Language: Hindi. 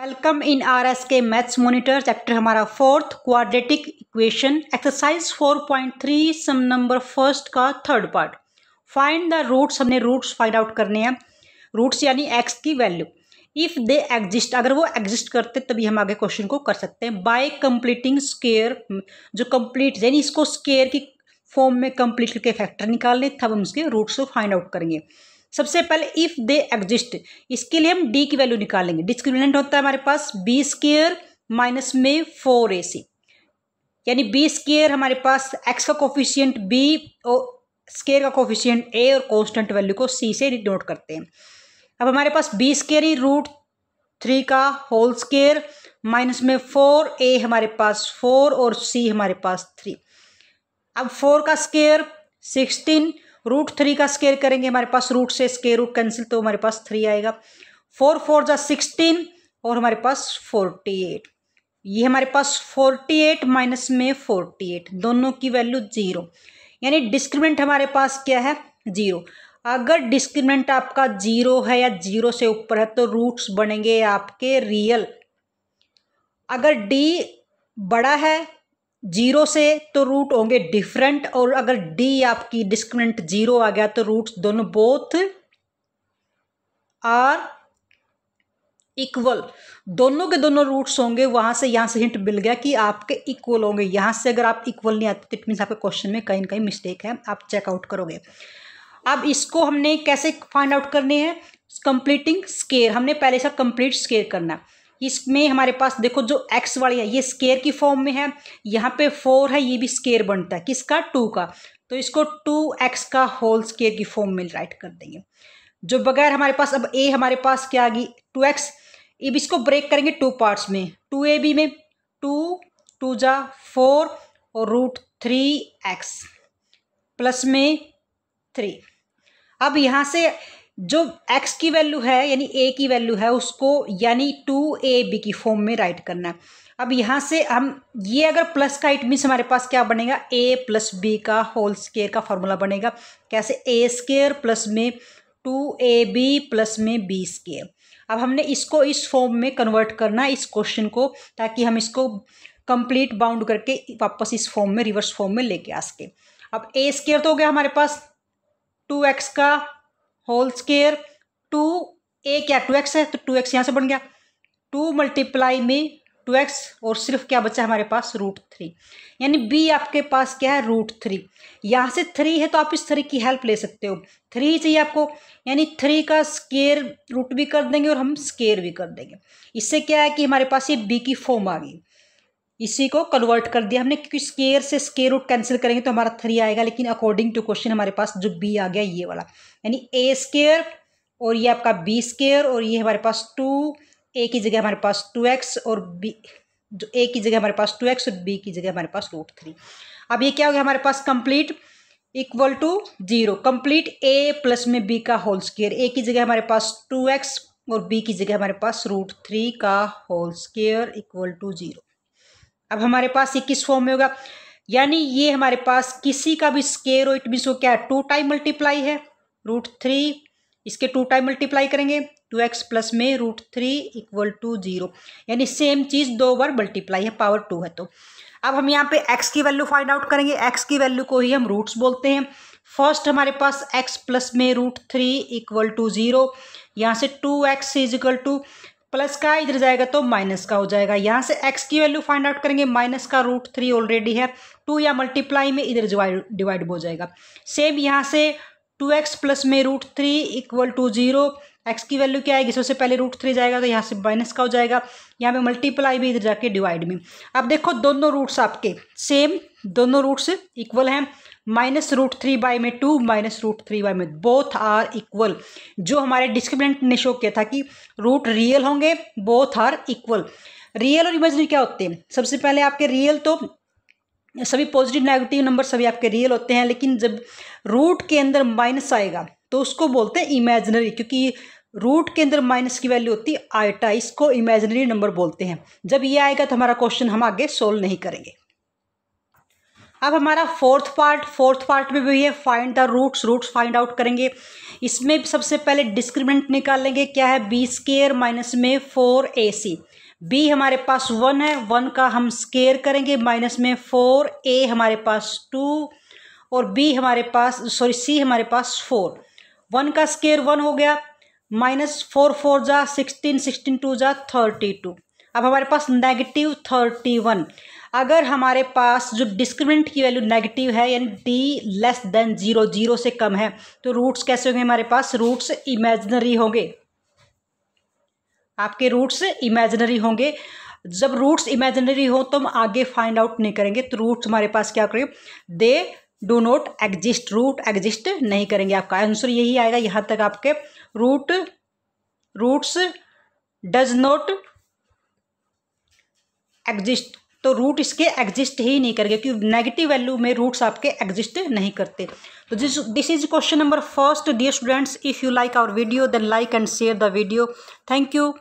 welcome in R S K maths monitor chapter हमारा fourth quadratic equation exercise four point three sum number first का third part find the roots हमने रूट्स फाइंड आउट करने हैं रूट्स यानी एक्स की वैल्यू इफ़ दे एग्जिस्ट अगर वो एग्जिस्ट करते तभी हम आगे क्वेश्चन को कर सकते हैं बाय कंप्लीटिंग स्केयर जो कंप्लीट यानी इसको स्केयर की फॉर्म में कंप्लीट करके फैक्टर निकाल लें तब हम उसके रूट्स को फाइंड आउट करेंगे सबसे पहले इफ़ दे एग्जिस्ट इसके लिए हम डी की वैल्यू निकालेंगे डिस्क्रिमिनेंट होता है हमारे पास बी स्केयर माइनस में फोर ए सी यानी बी स्केयर हमारे पास एक्स का कोफिशियंट बी और स्केयर का कोफिशियंट ए और कॉन्स्टेंट वैल्यू को सी से डिनोट करते हैं अब हमारे पास बी स्केयर ही रूट थ्री का होल स्केयर माइनस में फोर ए हमारे पास फोर और सी हमारे पास थ्री अब फोर का स्केयर सिक्सटीन रूट थ्री का स्केयर करेंगे हमारे पास रूट से स्केयर रूट कैंसिल तो हमारे पास थ्री आएगा फोर फोर जा सिक्सटीन और हमारे पास फोर्टी एट ये हमारे पास फोर्टी एट माइनस में फोर्टी एट दोनों की वैल्यू ज़ीरो यानी डिस्क्रिमिनेंट हमारे पास क्या है ज़ीरो अगर डिस्क्रिमिनेंट आपका जीरो है या जीरो से ऊपर है तो रूट्स बनेंगे आपके रियल अगर डी बड़ा है जीरो से तो रूट होंगे डिफरेंट और अगर डी आपकी डिस्क्रिमिनेंट जीरो आ गया तो रूट दोनों बोथ आर इक्वल दोनों के दोनों रूट्स होंगे वहां से यहां से हिंट मिल गया कि आपके इक्वल होंगे यहां से अगर आप इक्वल नहीं आते तो इट मीन आपके क्वेश्चन में कहीं ना कहीं मिस्टेक है आप चेकआउट करोगे अब इसको हमने कैसे फाइंड आउट करने हैं कंप्लीटिंग स्केयर हमने पहले सर कंप्लीट स्केयर करना है इसमें हमारे पास देखो जो एक्स वाली है ये स्केयर की फॉर्म में है यहाँ पे फोर है ये भी स्केयर बनता है किसका टू का तो इसको टू एक्स का होल स्केयर की फॉर्म में राइट कर देंगे जो बगैर हमारे पास अब ए हमारे पास क्या आ गई टू एक्स अब इसको ब्रेक करेंगे टू पार्ट्स में टू ए बी में टू टू जा फोर और रूट थ्री एक्स प्लस में थ्री अब यहाँ से जो x की वैल्यू है यानी a की वैल्यू है उसको यानी टू ए बी की फॉर्म में राइट करना है अब यहाँ से हम ये अगर प्लस का इट मीन्स हमारे पास क्या बनेगा a प्लस बी का होल स्केयर का फॉर्मूला बनेगा कैसे ए स्केयर प्लस में टू ए बी प्लस में बी स्केयर अब हमने इसको इस फॉर्म में कन्वर्ट करना है इस क्वेश्चन को ताकि हम इसको कंप्लीट बाउंड करके वापस इस फॉर्म में रिवर्स फॉर्म में लेके आ सके अब ए स्केयर तो हो गया हमारे पास टू एक्स का होल स्केयर टू ए क्या टू एक्स है तो टू एक्स यहाँ से बन गया टू मल्टीप्लाई में टू एक्स और सिर्फ क्या बचा हमारे पास रूट थ्री यानी बी आपके पास क्या है रूट थ्री यहाँ से थ्री है तो आप इस थ्री की हेल्प ले सकते हो थ्री चाहिए आपको यानी थ्री का स्केयर रूट भी कर देंगे और हम स्केयर भी कर देंगे इससे क्या है कि हमारे पास ये बी की फॉर्म आ गई इसी को कन्वर्ट कर दिया हमने क्योंकि स्केयर से स्केयर रूट कैंसिल करेंगे तो हमारा थ्री आएगा लेकिन अकॉर्डिंग टू क्वेश्चन हमारे पास जो बी आ गया ये वाला यानी ए स्केयर और ये आपका बी स्केयर और ये हमारे पास टू ए की जगह हमारे पास टू एक्स और बी जो ए की जगह हमारे पास टू एक्स और बी की जगह हमारे पास रूट थ्री अब ये क्या हो गया हमारे पास complete equal to zero complete A plus में बी का होल स्केयर ए की जगह हमारे पास टू एक्स और बी की जगह हमारे पास रूट थ्री का whole square equal to zero अब हमारे पास ये किस फॉर्म में होगा यानी ये हमारे पास किसी का भी स्केयर हो इट मीन्स वो क्या है टू टाइम मल्टीप्लाई है रूट थ्री इसके टू टाइम मल्टीप्लाई करेंगे टू एक्स प्लस में root three equal to zero यानी सेम चीज़ दो बार मल्टीप्लाई है पावर टू है तो अब हम यहाँ पे x की वैल्यू फाइंड आउट करेंगे x की वैल्यू को ही हम रूट्स बोलते हैं फर्स्ट हमारे पास x प्लस में root three equal to zero यहाँ से two X is equal to plus का इधर जाएगा तो माइनस का हो जाएगा यहाँ से एक्स की वैल्यू फाइंड आउट करेंगे माइनस का रूट थ्री ऑलरेडी है टू या मल्टीप्लाई में इधर डिवाइड हो जाएगा सेम यहाँ से टू एक्स प्लस में root three equal to zero X की वैल्यू क्या आएगी सबसे पहले रूट थ्री जाएगा तो यहाँ से माइनस का हो जाएगा यहाँ पे मल्टीप्लाई भी इधर जाके डिवाइड में अब देखो दोनों रूट्स आपके सेम दोनों रूट्स इक्वल हैं माइनस रूट थ्री बाई में two minus root three by में बोथ आर इक्वल जो हमारे डिस्क्रिमिनेंट ने शो किया था कि रूट रियल होंगे बोथ आर इक्वल रियल और इमेजनरी क्या होते हैं सबसे पहले आपके रियल तो सभी पॉजिटिव नेगेटिव नंबर सभी आपके रियल होते हैं लेकिन जब रूट के अंदर माइनस आएगा तो उसको बोलते हैं इमेजनरी क्योंकि रूट के अंदर माइनस की वैल्यू होती है आइटा इसको इमेजनरी नंबर बोलते हैं जब ये आएगा तो हमारा क्वेश्चन हम आगे सोल्व नहीं करेंगे अब हमारा फोर्थ पार्ट फोर्थ पार्ट में भी है find the roots roots find out करेंगे इसमें सबसे पहले डिस्क्रिमिनेंट निकालेंगे क्या है बी स्केयर माइनस में फोर ए सी बी हमारे पास वन है वन का हम स्केयर करेंगे माइनस में फोर ए हमारे पास टू और बी हमारे पास सॉरी सी हमारे पास फोर वन का स्केयर वन हो गया माइनस फोर फोर जा सिक्सटीन सिक्सटीन टू जा थर्टी टू अब हमारे पास नेगेटिव थर्टी वन अगर हमारे पास जो डिस्क्रिमिनेंट की वैल्यू नेगेटिव है यानी D less than zero zero से कम है तो रूट्स कैसे होंगे हमारे पास रूट्स इमेजनरी होंगे आपके रूट्स इमेजनरी होंगे जब रूट्स इमेजनरी हो तो हम आगे फाइंड आउट नहीं करेंगे तो रूट्स हमारे पास क्या करेंगे they do not exist root exist नहीं करेंगे आपका आंसर यही आएगा यहाँ तक आपके root roots does not exist तो रूट इसके एग्जिस्ट ही नहीं करेंगे क्योंकि नेगेटिव वैल्यू में रूट्स आपके एग्जिस्ट नहीं करते तो this this is question number first dear students if you like our video then like and share the video thank you